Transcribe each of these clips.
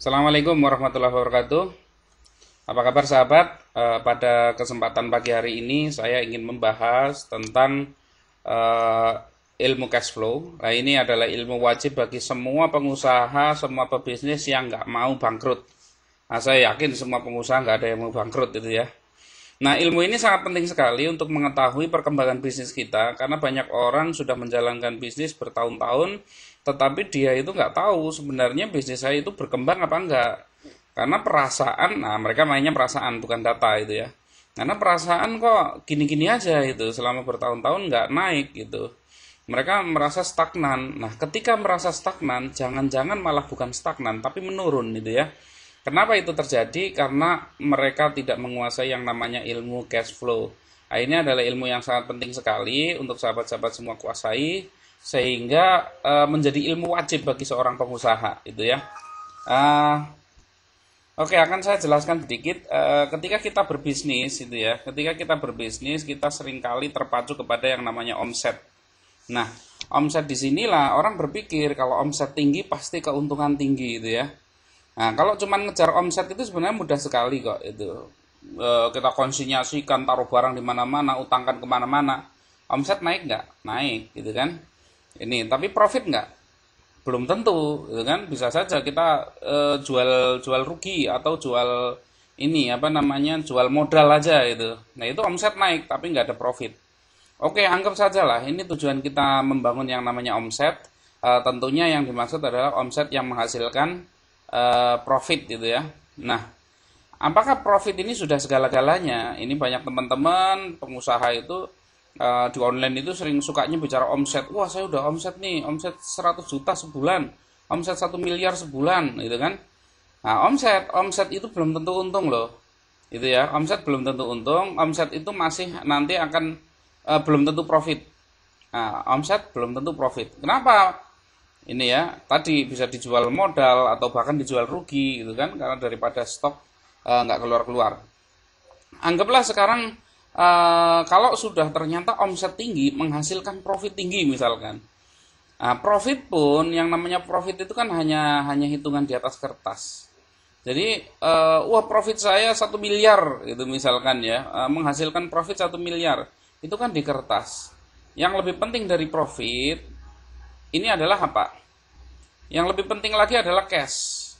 Assalamualaikum warahmatullahi wabarakatuh. Apa kabar sahabat? Eh, pada kesempatan pagi hari ini saya ingin membahas tentang eh, ilmu cash flow. Nah, ini adalah ilmu wajib bagi semua pengusaha, semua pebisnis yang nggak mau bangkrut. Nah, saya yakin semua pengusaha nggak ada yang mau bangkrut itu ya. Nah, ilmu ini sangat penting sekali untuk mengetahui perkembangan bisnis kita, karena banyak orang sudah menjalankan bisnis bertahun-tahun, tetapi dia itu nggak tahu sebenarnya bisnis saya itu berkembang apa enggak. Karena perasaan, nah mereka mainnya perasaan, bukan data itu ya. Karena perasaan kok gini-gini aja itu, selama bertahun-tahun nggak naik gitu. Mereka merasa stagnan. Nah, ketika merasa stagnan, jangan-jangan malah bukan stagnan, tapi menurun gitu ya. Kenapa itu terjadi? Karena mereka tidak menguasai yang namanya ilmu cash flow. Nah, ini adalah ilmu yang sangat penting sekali untuk sahabat-sahabat semua kuasai sehingga e, menjadi ilmu wajib bagi seorang pengusaha itu ya. E, Oke, okay, akan saya jelaskan sedikit. E, ketika kita berbisnis, itu ya. Ketika kita berbisnis, kita seringkali terpacu kepada yang namanya omset. Nah, omset di sinilah orang berpikir kalau omset tinggi pasti keuntungan tinggi, itu ya. Nah, kalau cuma ngejar omset itu sebenarnya mudah sekali kok itu. E, kita konsinyasikan, taruh barang di mana-mana, utangkan kemana-mana. Omset naik nggak? Naik, gitu kan? Ini, tapi profit nggak? Belum tentu, gitu kan? Bisa saja kita e, jual jual rugi atau jual ini apa namanya jual modal aja itu. Nah itu omset naik tapi nggak ada profit. Oke anggap saja lah ini tujuan kita membangun yang namanya omset. E, tentunya yang dimaksud adalah omset yang menghasilkan Eh, profit gitu ya. Nah, apakah profit ini sudah segala-galanya? Ini banyak teman-teman pengusaha itu uh, di online itu sering sukanya bicara omset. Wah, saya udah omset nih, omset 100 juta sebulan, omset 1 miliar sebulan gitu kan. Nah, omset, omset itu belum tentu untung loh. Itu ya, omset belum tentu untung, omset itu masih nanti akan uh, belum tentu profit. Nah, omset belum tentu profit. Kenapa? ini ya tadi bisa dijual modal atau bahkan dijual rugi gitu kan karena daripada stok eh, nggak e, keluar keluar anggaplah sekarang e, kalau sudah ternyata omset tinggi menghasilkan profit tinggi misalkan nah, profit pun yang namanya profit itu kan hanya hanya hitungan di atas kertas jadi e, wah profit saya satu miliar gitu misalkan ya e, menghasilkan profit satu miliar itu kan di kertas yang lebih penting dari profit ini adalah apa? Yang lebih penting lagi adalah cash.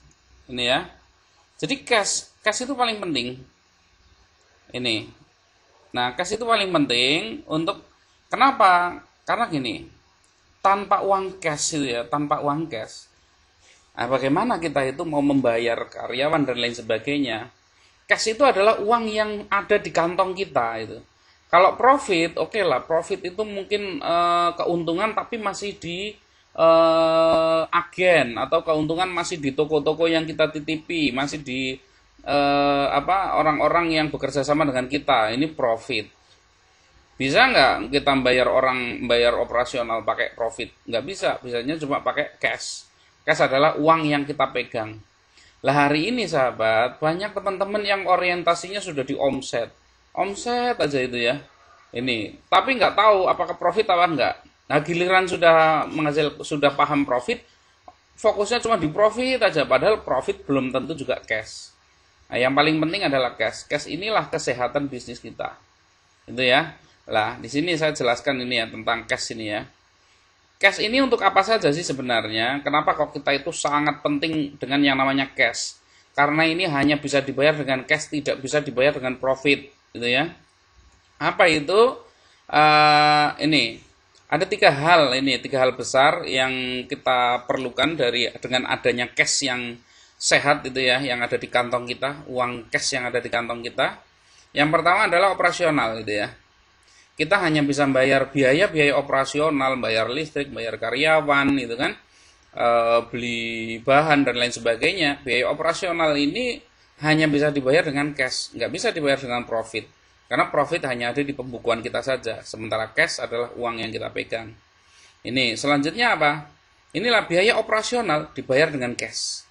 Ini ya. Jadi cash, cash itu paling penting. Ini. Nah, cash itu paling penting untuk kenapa? Karena gini. Tanpa uang cash itu ya, tanpa uang cash. Nah, bagaimana kita itu mau membayar karyawan dan lain sebagainya? Cash itu adalah uang yang ada di kantong kita itu. Kalau profit, oke okay lah, profit itu mungkin uh, keuntungan tapi masih di uh, agen atau keuntungan masih di toko-toko yang kita titipi, masih di uh, apa orang-orang yang bekerja sama dengan kita. Ini profit. Bisa nggak kita bayar orang bayar operasional pakai profit? Nggak bisa, Biasanya cuma pakai cash. Cash adalah uang yang kita pegang. Lah hari ini sahabat, banyak teman-teman yang orientasinya sudah di omset omset aja itu ya ini tapi nggak tahu apakah profit atau enggak nah giliran sudah menghasil sudah paham profit fokusnya cuma di profit aja padahal profit belum tentu juga cash nah, yang paling penting adalah cash cash inilah kesehatan bisnis kita itu ya lah di sini saya jelaskan ini ya tentang cash ini ya cash ini untuk apa saja sih sebenarnya kenapa kok kita itu sangat penting dengan yang namanya cash karena ini hanya bisa dibayar dengan cash tidak bisa dibayar dengan profit gitu ya apa itu uh, ini ada tiga hal ini tiga hal besar yang kita perlukan dari dengan adanya cash yang sehat itu ya yang ada di kantong kita uang cash yang ada di kantong kita yang pertama adalah operasional gitu ya kita hanya bisa bayar biaya biaya operasional bayar listrik bayar karyawan gitu kan e, beli bahan dan lain sebagainya biaya operasional ini hanya bisa dibayar dengan cash, nggak bisa dibayar dengan profit. Karena profit hanya ada di pembukuan kita saja, sementara cash adalah uang yang kita pegang. Ini selanjutnya apa? Inilah biaya operasional dibayar dengan cash.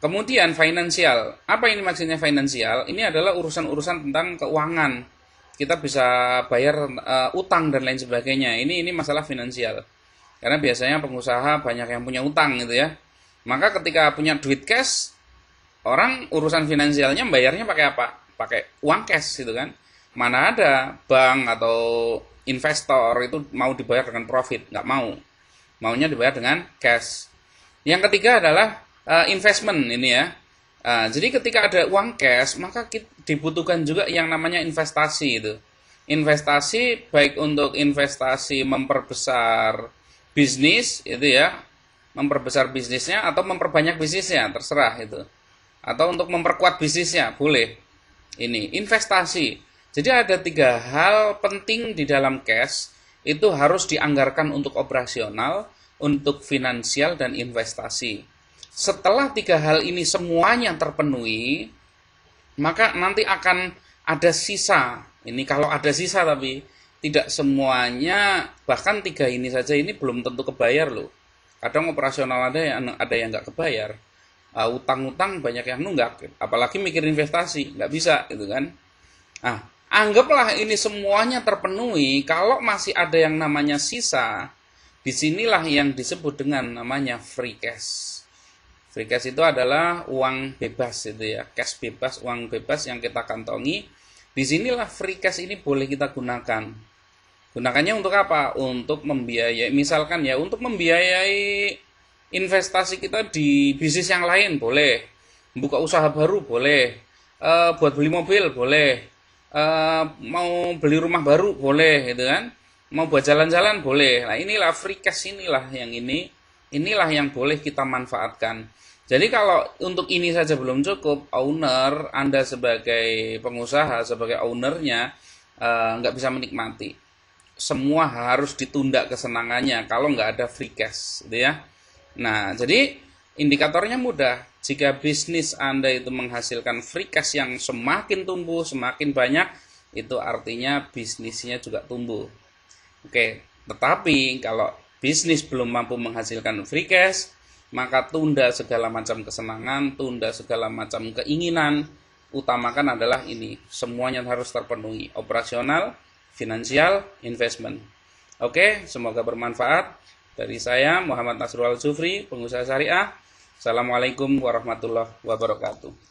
Kemudian finansial. Apa ini maksudnya finansial? Ini adalah urusan-urusan tentang keuangan. Kita bisa bayar uh, utang dan lain sebagainya. Ini ini masalah finansial. Karena biasanya pengusaha banyak yang punya utang gitu ya. Maka ketika punya duit cash, orang urusan finansialnya bayarnya pakai apa? Pakai uang cash gitu kan. Mana ada bank atau investor itu mau dibayar dengan profit, nggak mau. Maunya dibayar dengan cash. Yang ketiga adalah uh, investment ini ya. Uh, jadi ketika ada uang cash, maka kita dibutuhkan juga yang namanya investasi itu. Investasi baik untuk investasi memperbesar bisnis itu ya, memperbesar bisnisnya atau memperbanyak bisnisnya, terserah itu atau untuk memperkuat bisnisnya boleh ini investasi jadi ada tiga hal penting di dalam cash itu harus dianggarkan untuk operasional untuk finansial dan investasi setelah tiga hal ini semuanya terpenuhi maka nanti akan ada sisa ini kalau ada sisa tapi tidak semuanya bahkan tiga ini saja ini belum tentu kebayar loh kadang operasional ada yang ada yang nggak kebayar uh, utang-utang banyak yang nunggak apalagi mikir investasi nggak bisa gitu kan ah anggaplah ini semuanya terpenuhi kalau masih ada yang namanya sisa disinilah yang disebut dengan namanya free cash free cash itu adalah uang bebas itu ya cash bebas uang bebas yang kita kantongi disinilah free cash ini boleh kita gunakan Gunakannya untuk apa? Untuk membiayai, misalkan ya, untuk membiayai investasi kita di bisnis yang lain boleh buka usaha baru boleh e, buat beli mobil boleh e, mau beli rumah baru boleh gitu kan mau buat jalan-jalan boleh nah inilah free cash inilah yang ini inilah yang boleh kita manfaatkan jadi kalau untuk ini saja belum cukup owner anda sebagai pengusaha sebagai ownernya e, nggak bisa menikmati semua harus ditunda kesenangannya kalau nggak ada free cash gitu ya Nah, jadi indikatornya mudah. Jika bisnis Anda itu menghasilkan free cash yang semakin tumbuh, semakin banyak, itu artinya bisnisnya juga tumbuh. Oke, tetapi kalau bisnis belum mampu menghasilkan free cash, maka tunda segala macam kesenangan, tunda segala macam keinginan. Utamakan adalah ini, semuanya harus terpenuhi, operasional, finansial, investment. Oke, semoga bermanfaat. Dari saya Muhammad Nasrul al Sufri, pengusaha syariah. Assalamualaikum warahmatullahi wabarakatuh.